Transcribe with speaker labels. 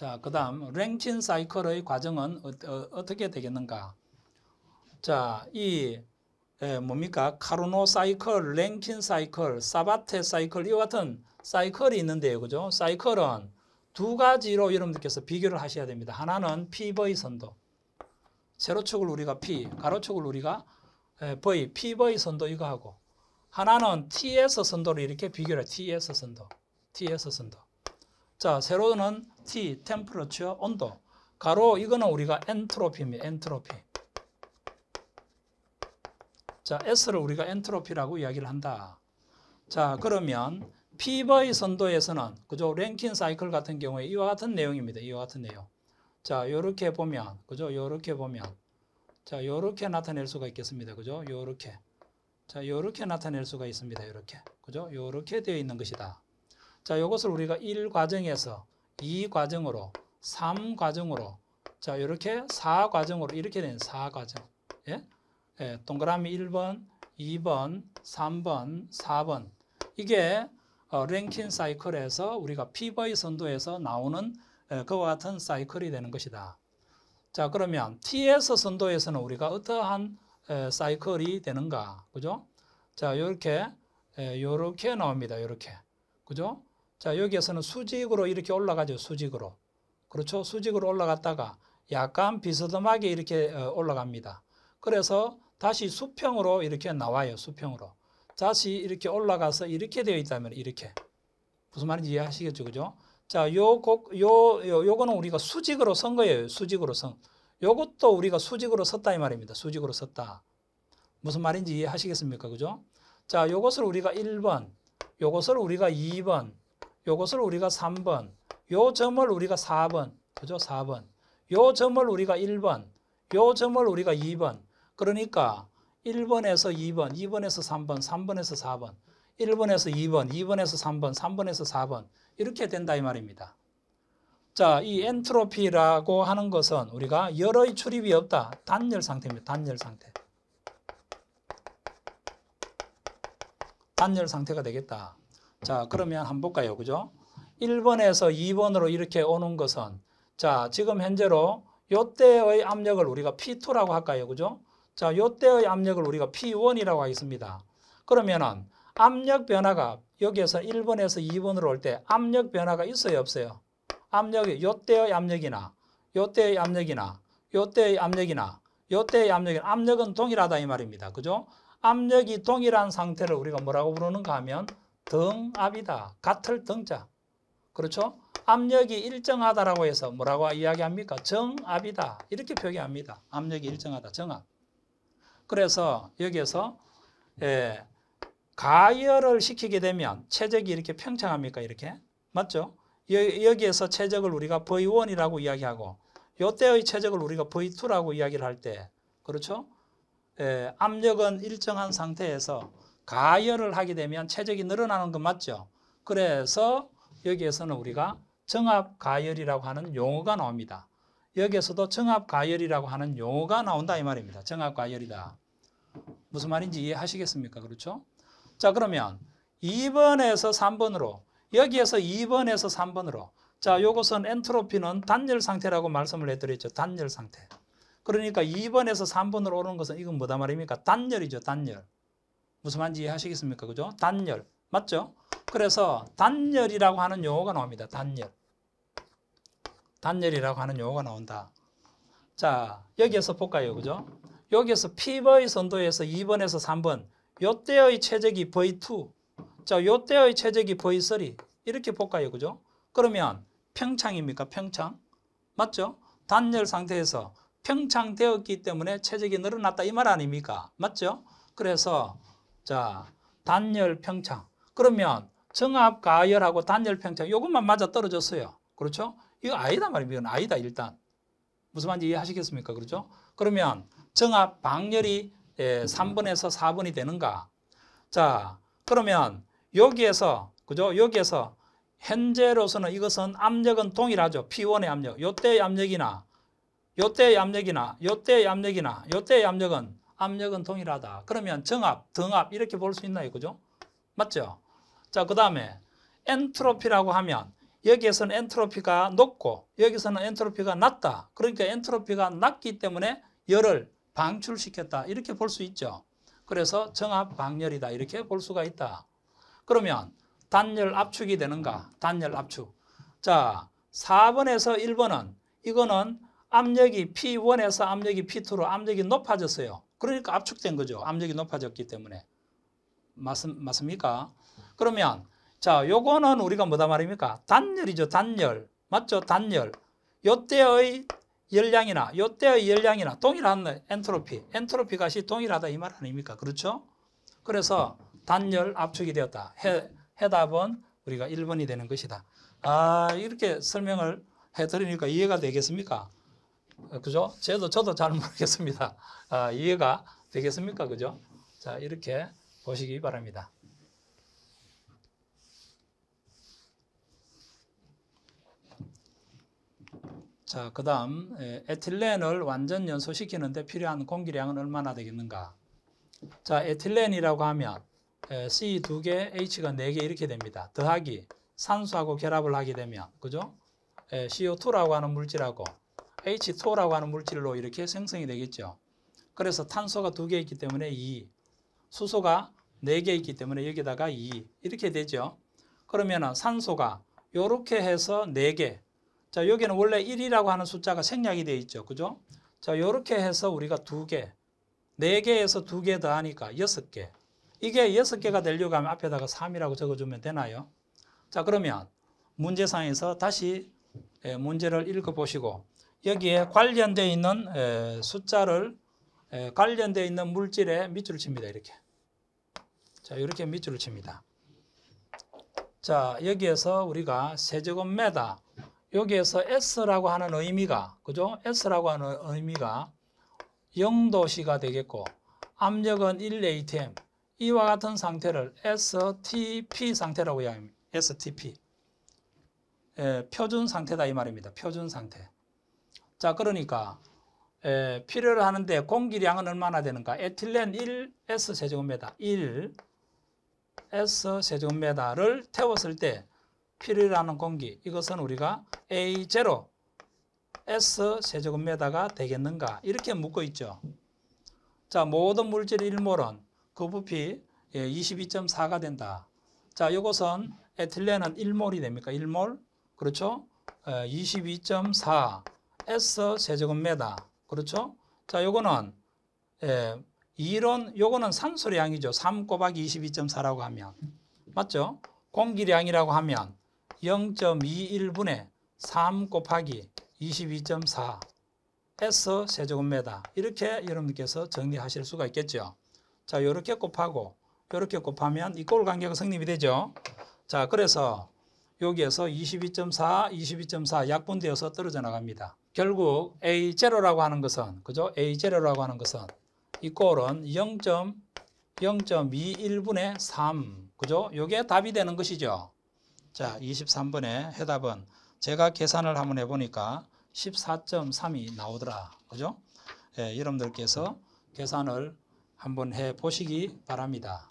Speaker 1: 자, 그 다음 랭킨 사이클의 과정은 어, 어 떻게 되겠는가? 자, 이 에, 예, 뭡니까? 카르노 사이클, 랭킨 사이클, 사바테 사이클 이와 같은 사이클이 있는데요. 그죠? 사이클은 두 가지로 여러분들께서 비교를 하셔야 됩니다. 하나는 PV 선도. 세로축을 우리가 P, 가로축을 우리가 V, 예, PV 선도 이거 하고 하나는 TS 선도를 이렇게 비교를 해 TS 선도. TS 선도. 자, 세로는 T, temperature, 온도. 가로 이거는 우리가 엔트로피입니다. 엔트로피. 자, S를 우리가 엔트로피라고 이야기를 한다. 자, 그러면 p 버의 선도에서는 그죠? 랭킨 사이클 같은 경우에 이와 같은 내용입니다. 이와 같은 내용. 자, 요렇게 보면 그죠? 요렇게 보면 자, 요렇게 나타낼 수가 있겠습니다. 그죠? 요렇게. 자, 요렇게 나타낼 수가 있습니다. 요렇게. 그죠? 요렇게 되어 있는 것이다. 자, 이것을 우리가 1과정에서 2과정으로, 3과정으로, 자, 이렇게 4과정으로 이렇게 된 4과정. 예? 예, 동그라미 1번, 2번, 3번, 4번. 이게 어, 랭킨 사이클에서 우리가 피버의 선도에서 나오는 예, 그와 같은 사이클이 되는 것이다. 자, 그러면 TS 선도에서는 우리가 어떠한 예, 사이클이 되는가? 그죠? 자, 이렇게 예, 이렇게 나옵니다. 이렇게. 그죠? 자, 여기에서는 수직으로 이렇게 올라가죠. 수직으로. 그렇죠? 수직으로 올라갔다가 약간 비스듬하게 이렇게 어, 올라갑니다. 그래서 다시 수평으로 이렇게 나와요. 수평으로. 다시 이렇게 올라가서 이렇게 되어 있다면 이렇게. 무슨 말인지 이해하시겠죠? 그죠? 자, 요, 곡, 요, 요, 요거는 우리가 수직으로 선 거예요. 수직으로 선. 요것도 우리가 수직으로 썼다이 말입니다. 수직으로 썼다 무슨 말인지 이해하시겠습니까? 그죠? 자, 요것을 우리가 1번, 요것을 우리가 2번, 요것을 우리가 3번, 요 점을 우리가 4번, 그죠? 4번. 요 점을 우리가 1번, 요 점을 우리가 2번. 그러니까 1번에서 2번, 2번에서 3번, 3번에서 4번, 1번에서 2번, 2번에서 3번, 3번에서 4번 이렇게 된다 이 말입니다. 자, 이 엔트로피라고 하는 것은 우리가 열의 출입이 없다. 단열 상태입니다. 단열 상태. 단열 상태가 되겠다. 자, 그러면 한번 볼까요? 그죠? 1번에서 2번으로 이렇게 오는 것은 자, 지금 현재로 요때의 압력을 우리가 P2라고 할까요? 그죠? 자, 요때의 압력을 우리가 P1이라고 하겠습니다. 그러면은 압력 변화가 여기에서 1번에서 2번으로 올 때 압력 변화가 있어요, 없어요? 압력이 요때의 압력이나 요때의 압력이나 요때의 압력이나 요때의 압력이 압력은 동일하다 이 말입니다. 그죠? 압력이 동일한 상태를 우리가 뭐라고 부르는가 하면 등압이다. 같을 등자. 그렇죠? 압력이 일정하다라고 해서 뭐라고 이야기합니까? 정압이다. 이렇게 표기합니다. 압력이 일정하다. 정압. 그래서 여기에서 예, 가열을 시키게 되면 체적이 이렇게 평창합니까? 이렇게. 맞죠? 여, 기에서 체적을 우리가 V1이라고 이야기하고 요때의 체적을 우리가 V2라고 이야기를 할 때 그렇죠? 예, 압력은 일정한 상태에서 가열을 하게 되면 체적이 늘어나는 건 맞죠. 그래서 여기에서는 우리가 정압 가열이라고 하는 용어가 나옵니다. 여기에서도 정압 가열이라고 하는 용어가 나온다 이 말입니다. 정압 가열이다. 무슨 말인지 이해하시겠습니까? 그렇죠? 자, 그러면 2번에서 3번으로 여기에서 2번에서 3번으로 자, 요것은 엔트로피는 단열 상태라고 말씀을 해 드렸죠. 단열 상태. 그러니까 2번에서 3번으로 오는 것은 이건 뭐다 말입니까? 단열이죠, 단열. 무슨 말인지 이해하시겠습니까? 그죠? 단열. 맞죠? 그래서 단열이라고 하는 용어가 나옵니다. 단열. 단열이라고 하는 용어가 나온다. 자, 여기에서 볼까요? 그죠? 여기에서 피버의 선도에서 2번에서 3번 요때의 최적이 V2 자, 요때의 최적이 V3 이렇게 볼까요? 그죠? 그러면 평창입니까? 평창? 맞죠? 단열 상태에서 평창되었기 때문에 체적이 늘어났다 이 말 아닙니까? 맞죠? 그래서 자, 단열 평창. 그러면 정압 가열하고 단열 평창 이것만 맞아 떨어졌어요. 그렇죠? 이거 아니다 말이에요. 이건 아니다 일단. 무슨 말인지 이해하시겠습니까? 그렇죠? 그러면 정압 방열이 3번에서 예, 4번이 되는가? 자, 그러면 여기에서 그죠? 여기에서 현재로서는 이것은 압력은 동일하죠. P1의 압력. 요때의 압력이나 요때의 압력이나 요때의 압력이나 요때의 압력은 압력은 동일하다. 그러면 정압, 등압 이렇게 볼 수 있나요? 그죠? 맞죠? 자, 그 다음에 엔트로피라고 하면 여기에서는 엔트로피가 높고 여기서는 엔트로피가 낮다. 그러니까 엔트로피가 낮기 때문에 열을 방출시켰다. 이렇게 볼 수 있죠. 그래서 정압 방열이다. 이렇게 볼 수가 있다. 그러면 단열 압축이 되는가? 단열 압축. 자, 4번에서 1번은 이거는 압력이 P1에서 압력이 P2로 압력이 높아졌어요. 그러니까 압축된 거죠. 압력이 높아졌기 때문에. 맞습, 맞습니까? 그러면 자, 요거는 우리가 뭐다 말입니까? 단열이죠, 단열. 맞죠? 단열. 요때의 열량이나 요때의 열량이나 동일한 엔트로피, 엔트로피 값이 동일하다 이 말 아닙니까? 그렇죠? 그래서 단열 압축이 되었다. 해, 해답은 우리가 1번이 되는 것이다. 아, 이렇게 설명을 해드리니까 이해가 되겠습니까? 아, 그죠? 저도 저도 잘 모르겠습니다. 아, 이해가 되겠습니까? 그죠? 자, 이렇게 보시기 바랍니다. 자, 그 다음 에틸렌을 완전 연소시키는데 필요한 공기량은 얼마나 되겠는가? 자, 에틸렌이라고 하면 C 2 개, H가 4개 이렇게 됩니다. 더하기 산소하고 결합을 하게 되면, 그죠? CO2라고 하는 물질하고 H2라고 o 하는 물질로 이렇게 생성이 되겠죠. 그래서 탄소가 두 개 있기 때문에 2, e, 수소가 네 개 있기 때문에 여기다가 2 e, 이렇게 되죠. 그러면 산소가 이렇게 해서 4개 자 여기는 원래 1이라고 하는 숫자가 생략이 되어 있죠. 그죠? 자 이렇게 해서 우리가 2개 4개에서 2개 더하니까 6개 이게 6개가 되려고 하면 앞에다가 3이라고 적어주면 되나요? 자 그러면 문제상에서 다시 예, 문제를 읽어보시고 여기에 관련되어 있는 예, 숫자를 예, 관련되어 있는 물질에 밑줄을 칩니다. 이렇게. 자, 이렇게 밑줄을 칩니다. 자, 여기에서 우리가 세제곱미터 여기에서 S라고 하는 의미가 그죠? S라고 하는 의미가 0도시가 되겠고 압력은 1atm 이와 같은 상태를 STP 상태라고 해요. STP 예, 표준 상태다 이 말입니다. 표준 상태. 자, 그러니까 예, 필요를 하는데 공기량은 얼마나 되는가? 에틸렌 1S 세제곱미터 1S 세제곱미터를 태웠을 때 필요라는 공기 이것은 우리가 A0 S 세제곱미터가 되겠는가? 이렇게 묻고 있죠. 자, 모든 물질 1몰은 그 부피 22.4가 예, 된다. 자, 이것은 에틸렌은 1몰이 됩니까? 1몰 그렇죠? 22.4S 세제곱미터. 그렇죠? 자, 요거는 예, 이론 요거는 산소량이죠. 3 곱하기 22.4라고 하면 맞죠? 공기량이라고 하면 0.21분의 3 곱하기 22.4 S 세제곱미터 이렇게 여러분께서 정리하실 수가 있겠죠. 자, 요렇게 곱하고 요렇게 곱하면 이꼴 관계가 성립이 되죠. 자, 그래서 여기에서 22.4, 22.4 약분되어서 떨어져 나갑니다. 결국 A0라고 하는 것은 그죠? A0라고 하는 것은 이꼴은 0.0.21분의 3 그죠? 요게 답이 되는 것이죠. 자, 23번의 해답은 제가 계산을 한번 해 보니까 14.3이 나오더라. 그죠? 예, 여러분들께서 계산을 한번 해 보시기 바랍니다.